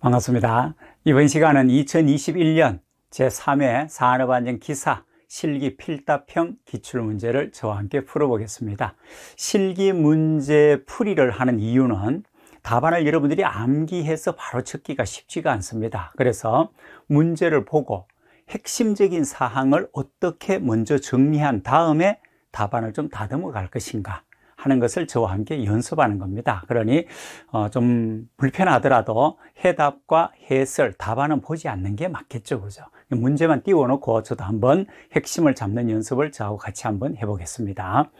반갑습니다. 이번 시간은 2021년 제3회 산업안전 기사 실기 필답형 기출문제를 저와 함께 풀어보겠습니다. 실기 문제 풀이를 하는 이유는 답안을 여러분들이 암기해서 바로 찾기가 쉽지가 않습니다. 그래서 문제를 보고 핵심적인 사항을 어떻게 먼저 정리한 다음에 답안을 좀 다듬어 갈 것인가 하는 것을 저와 함께 연습하는 겁니다. 그러니 어, 좀 불편하더라도 해답과 해설, 답안은 보지 않는 게 맞겠죠. 그죠? 문제만 띄워놓고 저도 한번 핵심을 잡는 연습을 저하고 같이 한번 해보겠습니다.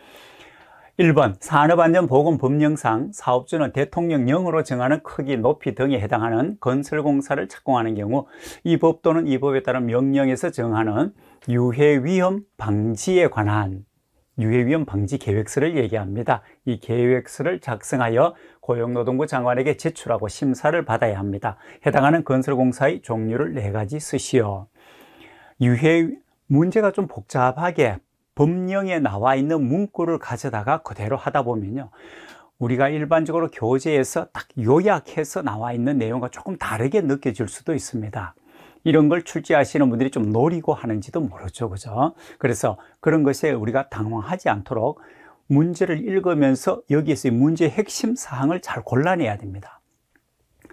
1번 산업안전보건법령상 사업주는 대통령령으로 정하는 크기, 높이 등에 해당하는 건설공사를 착공하는 경우 이 법 또는 이 법에 따른 명령에서 정하는 유해 위험 방지에 관한 유해 위험 방지 계획서를 얘기합니다. 이 계획서를 작성하여 고용노동부 장관에게 제출하고 심사를 받아야 합니다. 해당하는 건설공사의 종류를 네 가지 쓰시오. 유해 문제가 좀 복잡하게 법령에 나와 있는 문구를 가져다가 그대로 하다 보면요. 우리가 일반적으로 교재에서 딱 요약해서 나와 있는 내용과 조금 다르게 느껴질 수도 있습니다. 이런 걸 출제하시는 분들이 좀 노리고 하는지도 모르죠. 그죠? 그래서 그런 것에 우리가 당황하지 않도록 문제를 읽으면서 여기에서의 문제 핵심 사항을 잘 골라내야 됩니다.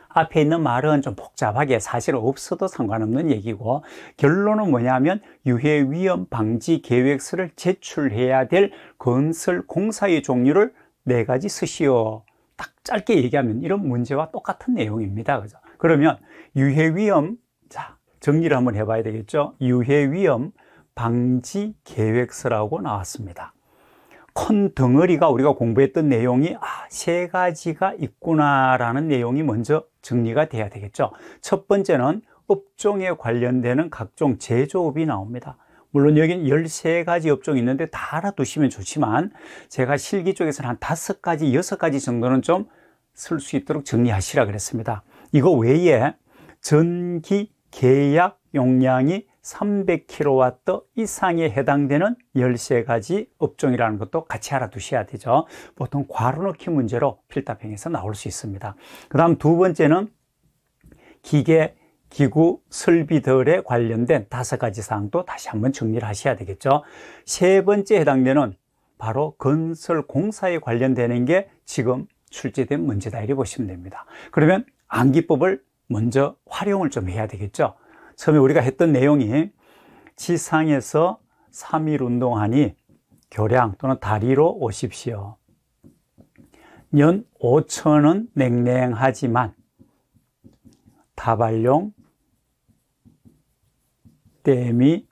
앞에 있는 말은 좀 복잡하게 사실 없어도 상관없는 얘기고 결론은 뭐냐면 유해 위험 방지 계획서를 제출해야 될 건설 공사의 종류를 네 가지 쓰시오. 딱 짧게 얘기하면 이런 문제와 똑같은 내용입니다. 그죠? 그러면 유해 위험 자, 정리를 한번 해봐야 되겠죠. 유해 위험 방지 계획서라고 나왔습니다. 큰 덩어리가 우리가 공부했던 내용이 아, 세 가지가 있구나라는 내용이 먼저 정리가 돼야 되겠죠. 첫 번째는 업종에 관련되는 각종 제조업이 나옵니다. 물론 여긴 기 13가지 업종이 있는데 다 알아두시면 좋지만 제가 실기 쪽에서는 한 5가지, 6가지 정도는 좀 쓸 수 있도록 정리하시라 그랬습니다. 이거 외에 전기 계약 용량이 300kW 이상에 해당되는 13가지 업종이라는 것도 같이 알아두셔야 되죠. 보통 괄호 넣기 문제로 필답형에서 나올 수 있습니다. 그 다음 두 번째는 기계, 기구, 설비들에 관련된 다섯 가지 사항도 다시 한번 정리를 하셔야 되겠죠. 세 번째 해당되는 바로 건설 공사에 관련되는 게 지금 출제된 문제다 이렇게 보시면 됩니다. 그러면 암기법을 먼저 활용을 좀 해야 되겠죠. 처음에 우리가 했던 내용이 지상에서 3일 운동하니 교량 또는 다리로 오십시오. 연5천은 냉랭하지만 다발용 댐이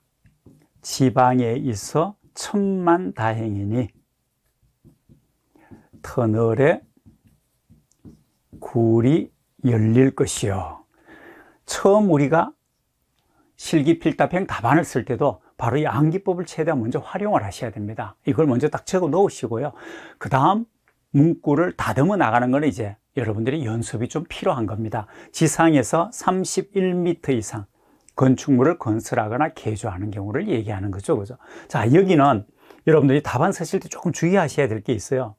지방에 있어 천만 다행이니 터널에 굴이 열릴 것이요. 처음 우리가 실기필답행 답안을 쓸 때도 바로 이 암기법을 최대한 먼저 활용을 하셔야 됩니다. 이걸 먼저 딱 적어 놓으시고요. 그 다음 문구를 다듬어 나가는 건 이제 여러분들이 연습이 좀 필요한 겁니다. 지상에서 31m 이상 건축물을 건설하거나 개조하는 경우를 얘기하는 거죠. 그죠? 자, 여기는 여러분들이 답안 쓰실 때 조금 주의하셔야 될 게 있어요.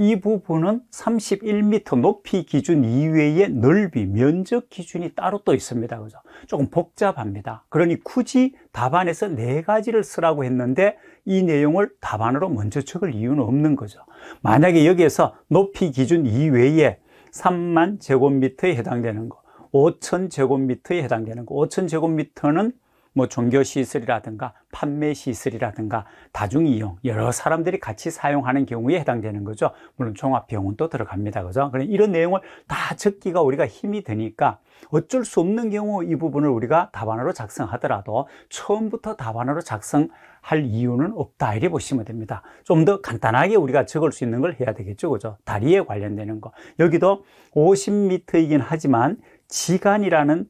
이 부분은 31m 높이 기준 이외의 넓이 면적 기준이 따로 또 있습니다 그죠 조금 복잡합니다 그러니 굳이 답안에서 네 가지를 쓰라고 했는데 이 내용을 답안으로 먼저 적을 이유는 없는 거죠 만약에 여기에서 높이 기준 이외에 3만 제곱미터에 해당되는 거 5천 제곱미터에 해당되는 거 5천 제곱미터는 뭐 종교 시설이라든가 판매 시설이라든가 다중 이용 여러 사람들이 같이 사용하는 경우에 해당되는 거죠. 물론 종합 병원도 들어갑니다. 그죠? 그럼 그러니까 이런 내용을 다 적기가 우리가 힘이 되니까 어쩔 수 없는 경우 이 부분을 우리가 답안으로 작성하더라도 처음부터 답안으로 작성할 이유는 없다 이렇게 보시면 됩니다. 좀 더 간단하게 우리가 적을 수 있는 걸 해야 되겠죠. 그죠? 다리에 관련되는 거. 여기도 50m이긴 하지만 지간이라는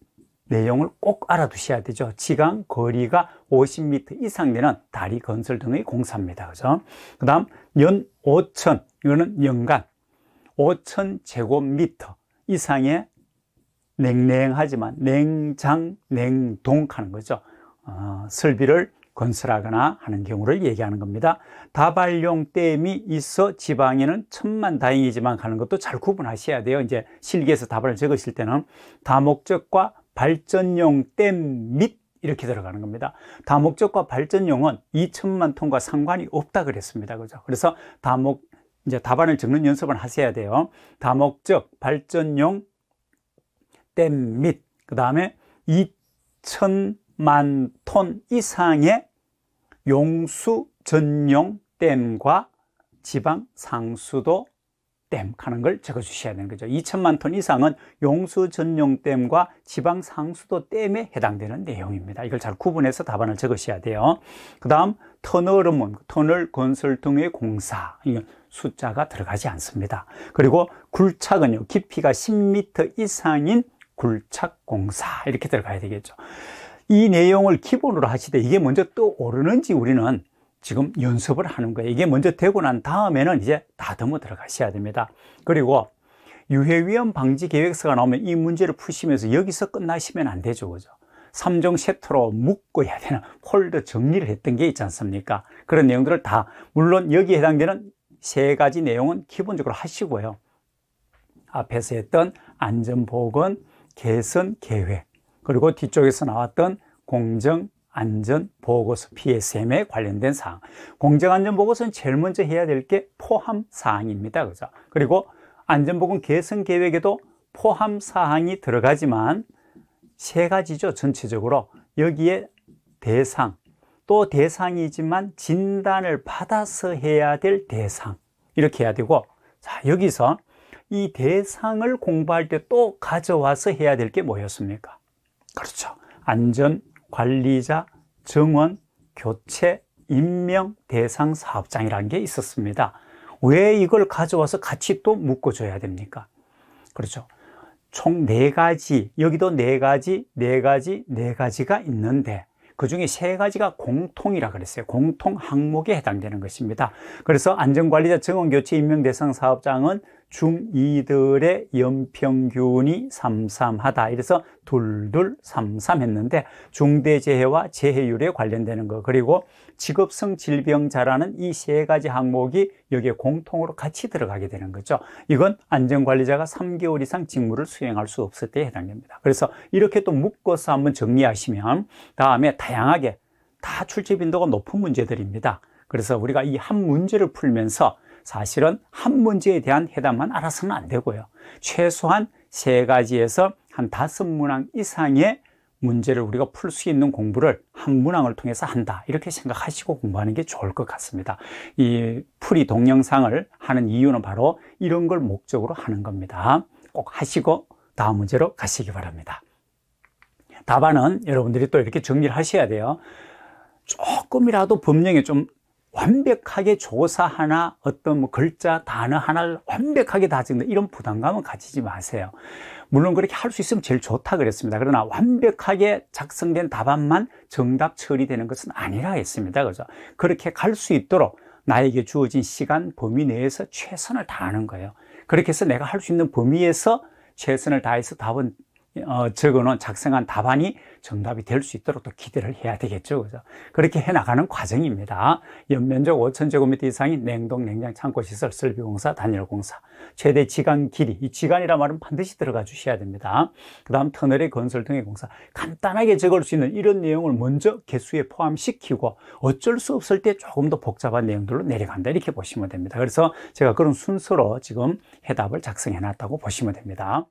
내용을 꼭 알아두셔야 되죠. 지강 거리가 50m 이상 되는 다리 건설 등의 공사입니다. 그죠? 그 다음, 연 5천, 이거는 연간 5천 제곱미터 이상의 냉랭하지만 냉장, 냉동하는 거죠. 어, 설비를 건설하거나 하는 경우를 얘기하는 겁니다. 다발용 댐이 있어 지방에는 천만 다행이지만 가는 것도 잘 구분하셔야 돼요. 이제 실기에서 다발을 적으실 때는 다목적과 발전용 댐 및 이렇게 들어가는 겁니다 다목적과 발전용은 2천만 톤과 상관이 없다 그랬습니다 그죠 그래서 다목 이제 답안을 적는 연습을 하셔야 돼요 다목적 발전용 댐 및그 다음에 2천만 톤 이상의 용수 전용 댐과 지방 상수도 댐가는걸 적어 주셔야 되는 거죠 2천만 톤 이상은 용수 전용 댐과 지방 상수도 댐에 해당되는 내용입니다 이걸 잘 구분해서 답안을 적으셔야 돼요 그 다음 터널음원, 터널 건설 등의 공사 이건 숫자가 들어가지 않습니다 그리고 굴착은요 깊이가 10m 이상인 굴착공사 이렇게 들어가야 되겠죠 이 내용을 기본으로 하시되 이게 먼저 또오르는지 우리는 지금 연습을 하는 거예요. 이게 먼저 되고 난 다음에는 이제 다듬어 들어가셔야 됩니다. 그리고 유해위험 방지 계획서가 나오면 이 문제를 푸시면서 여기서 끝나시면 안 되죠. 그죠? 3종 세트로 묶고 해야 되는 폴더 정리를 했던 게 있지 않습니까? 그런 내용들을 다, 물론 여기에 해당되는 세 가지 내용은 기본적으로 하시고요. 앞에서 했던 안전보건, 개선 계획, 그리고 뒤쪽에서 나왔던 공정 안전보고서 PSM에 관련된 사항 공정안전보고서는 제일 먼저 해야 될 게 포함사항입니다 그죠? 그리고 안전보건 개선계획에도 포함사항이 들어가지만 세 가지죠 전체적으로 여기에 대상 또 대상이지만 진단을 받아서 해야 될 대상 이렇게 해야 되고 자 여기서 이 대상을 공부할 때 또 가져와서 해야 될 게 뭐였습니까? 그렇죠 안전 관리자, 정원, 교체, 임명, 대상, 사업장이라는 게 있었습니다. 왜 이걸 가져와서 같이 또 묶어줘야 됩니까? 그렇죠. 총 네 가지, 여기도 네 가지, 네 가지, 네 가지가 있는데 그 중에 세 가지가 공통이라 그랬어요. 공통 항목에 해당되는 것입니다. 그래서 안전관리자 정원교체 임명대상 사업장은 중2들의 연평균이 삼삼하다. 이래서 둘둘 삼삼 했는데 중대재해와 재해율에 관련되는 거 그리고 직업성 질병자라는 이 세 가지 항목이 여기에 공통으로 같이 들어가게 되는 거죠. 이건 안전관리자가 3개월 이상 직무를 수행할 수 없을 때 해당됩니다. 그래서 이렇게 또 묶어서 한번 정리하시면 다음에 다양하게 다 출제 빈도가 높은 문제들입니다. 그래서 우리가 이 한 문제를 풀면서 사실은 한 문제에 대한 해답만 알아서는 안 되고요. 최소한 세 가지에서 한 다섯 문항 이상의 문제를 우리가 풀 수 있는 공부를 한 문항을 통해서 한다 이렇게 생각하시고 공부하는 게 좋을 것 같습니다 이 풀이 동영상을 하는 이유는 바로 이런 걸 목적으로 하는 겁니다 꼭 하시고 다음 문제로 가시기 바랍니다 답안은 여러분들이 또 이렇게 정리를 하셔야 돼요 조금이라도 법령에 좀 완벽하게 조사 하나, 어떤 뭐 글자, 단어 하나를 완벽하게 다 적는 이런 부담감은 가지지 마세요. 물론 그렇게 할 수 있으면 제일 좋다 그랬습니다. 그러나 완벽하게 작성된 답안만 정답 처리되는 것은 아니라 했습니다. 그죠? 그렇게 갈 수 있도록 나에게 주어진 시간 범위 내에서 최선을 다하는 거예요. 그렇게 해서 내가 할 수 있는 범위에서 최선을 다해서 답은 어, 적어놓은 작성한 답안이 정답이 될 수 있도록 또 기대를 해야 되겠죠. 그죠? 그렇게 해나가는 과정입니다. 연면적 5,000제곱미터 이상인 냉동, 냉장, 창고, 시설, 설비공사, 단열공사, 최대 지간 길이, 이 지간이란 말은 반드시 들어가 주셔야 됩니다. 그 다음 터널의 건설 등의 공사, 간단하게 적을 수 있는 이런 내용을 먼저 개수에 포함시키고 어쩔 수 없을 때 조금 더 복잡한 내용들로 내려간다 이렇게 보시면 됩니다. 그래서 제가 그런 순서로 지금 해답을 작성해 놨다고 보시면 됩니다.